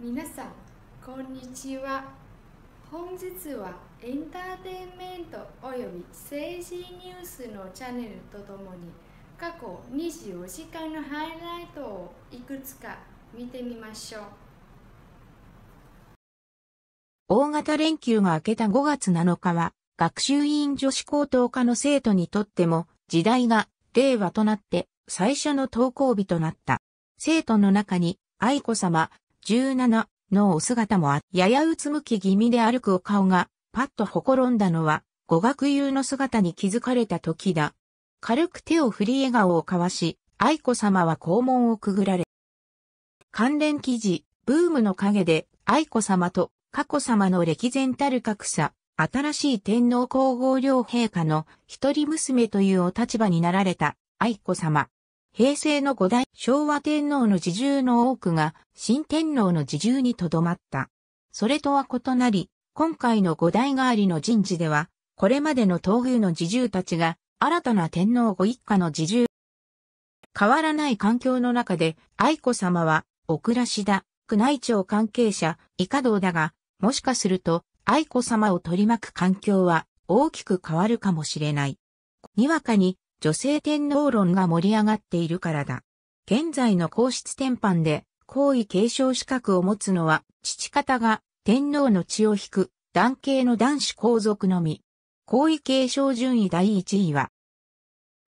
皆さんこんにちは本日はエンターテインメントおよび政治ニュースのチャンネルとともに過去24時間のハイライトをいくつか見てみましょう大型連休が明けた5月7日は学習院女子高等科の生徒にとっても時代が令和となって最初の登校日となった。生徒の中に愛子さま、17のお姿もあ、ややうつむき気味で歩くお顔が、パッとほころんだのは、語学友の姿に気づかれた時だ。軽く手を振り笑顔を交わし、愛子さまは校門をくぐられ、関連記事、ブームの陰で、愛子さまと佳子さまの歴然たる格差、新しい天皇皇后両陛下の一人娘というお立場になられた愛子さま。平成の五代昭和天皇の侍従の多くが新天皇の侍従にとどまった。それとは異なり、今回の五代代わりの人事では、これまでの東宮の侍従たちが新たな天皇ご一家の侍従。変わらない環境の中で愛子さまは、お暮らしだ、宮内庁関係者、以下道だが、もしかすると愛子さまを取り巻く環境は大きく変わるかもしれない。にわかに女性天皇論が盛り上がっているからだ。現在の皇室天範で、皇位継承資格を持つのは、父方が天皇の血を引く、男系の男子皇族のみ。皇位継承順位第1位は、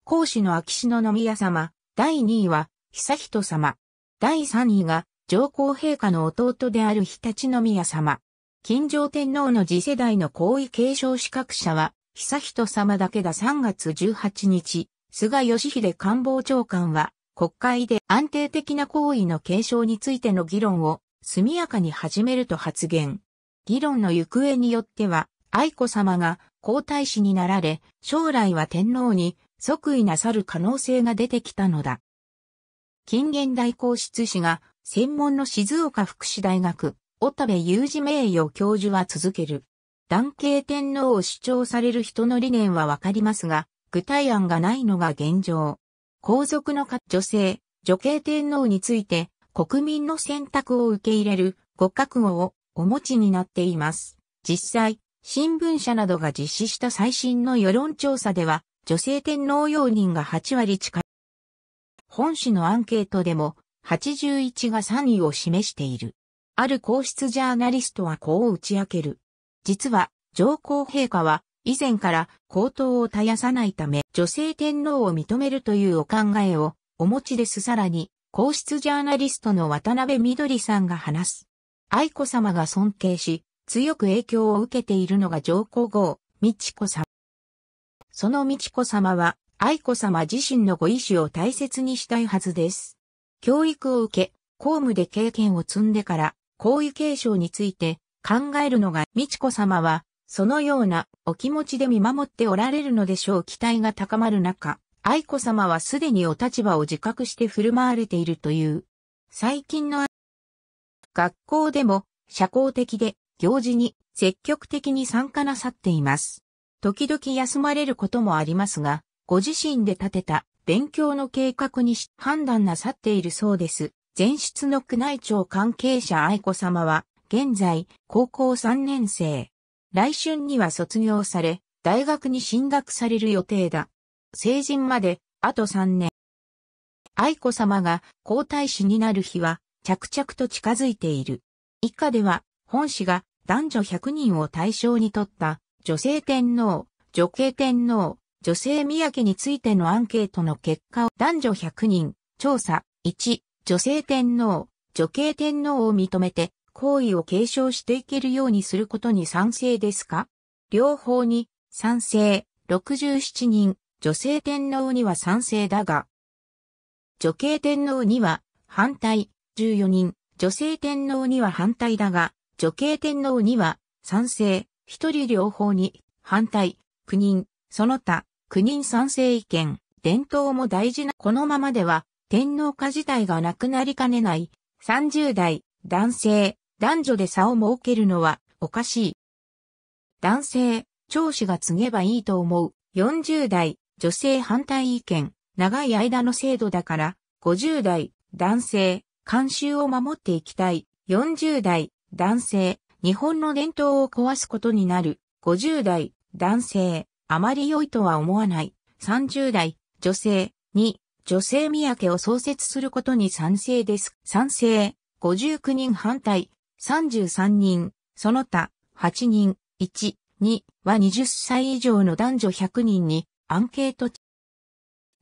皇子の秋篠宮様、第2位は、久人様。第3位が、上皇陛下の弟である日立宮様。金城天皇の次世代の皇位継承資格者は、久人様だけだ3月18日、菅義偉官房長官は、国会で安定的な行為の継承についての議論を速やかに始めると発言。議論の行方によっては、愛子様が皇太子になられ、将来は天皇に即位なさる可能性が出てきたのだ。近現代皇室史が専門の静岡福祉大学、小田部雄二名誉教授は続ける。男系天皇を主張される人の理念はわかりますが、具体案がないのが現状。皇族の女性、女系天皇について国民の選択を受け入れるご覚悟をお持ちになっています。実際、新聞社などが実施した最新の世論調査では、女性天皇容認が8割近い。本市のアンケートでも81が3位を示している。ある皇室ジャーナリストはこう打ち明ける。実は、上皇陛下は、以前から皇統を絶やさないため、女性天皇を認めるというお考えをお持ちです。さらに、皇室ジャーナリストの渡辺緑さんが話す。愛子様が尊敬し、強く影響を受けているのが上皇后、美智子様。その美智子様は、愛子様自身のご意志を大切にしたいはずです。教育を受け、公務で経験を積んでから、皇位継承について、考えるのが、美智子様は、そのようなお気持ちで見守っておられるのでしょう期待が高まる中、愛子様はすでにお立場を自覚して振る舞われているという。最近の学校でも社交的で行事に積極的に参加なさっています。時々休まれることもありますが、ご自身で立てた勉強の計画に判断なさっているそうです。前室の宮内庁関係者愛子様は、現在、高校3年生。来春には卒業され、大学に進学される予定だ。成人まで、あと3年。愛子さまが皇太子になる日は、着々と近づいている。以下では、本誌が男女100人を対象に取った女性天皇、女系天皇、女性宮家についてのアンケートの結果を男女100人調査1、女性天皇、女系天皇を認めて行為を継承していけるようにすることに賛成ですか両方に賛成67人、女性天皇には賛成だが、女系天皇には反対14人、女性天皇には反対だが、女系天皇には賛成1人両方に反対9人、その他9人賛成意見、伝統も大事なこのままでは天皇家自体がなくなりかねない30代男性男女で差を設けるのはおかしい。男性、長子が継げばいいと思う。40代、女性反対意見。長い間の制度だから、50代、男性、慣習を守っていきたい。40代、男性、日本の伝統を壊すことになる。50代、男性、あまり良いとは思わない。30代、女性、に、女性三宅を創設することに賛成です。賛成、59人反対、33人、その他8人、1、2は20歳以上の男女100人にアンケート。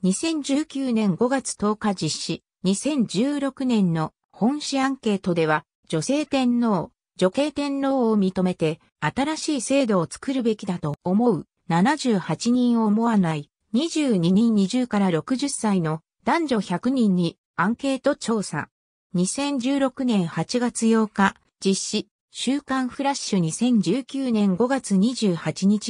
2019年5月10日実施、2016年の本市アンケートでは、女性天皇、女系天皇を認めて、新しい制度を作るべきだと思う、78人を思わない、22人20から60歳の男女100人にアンケート調査。2016年8月8日、実施、週刊フラッシュ2019年5月28日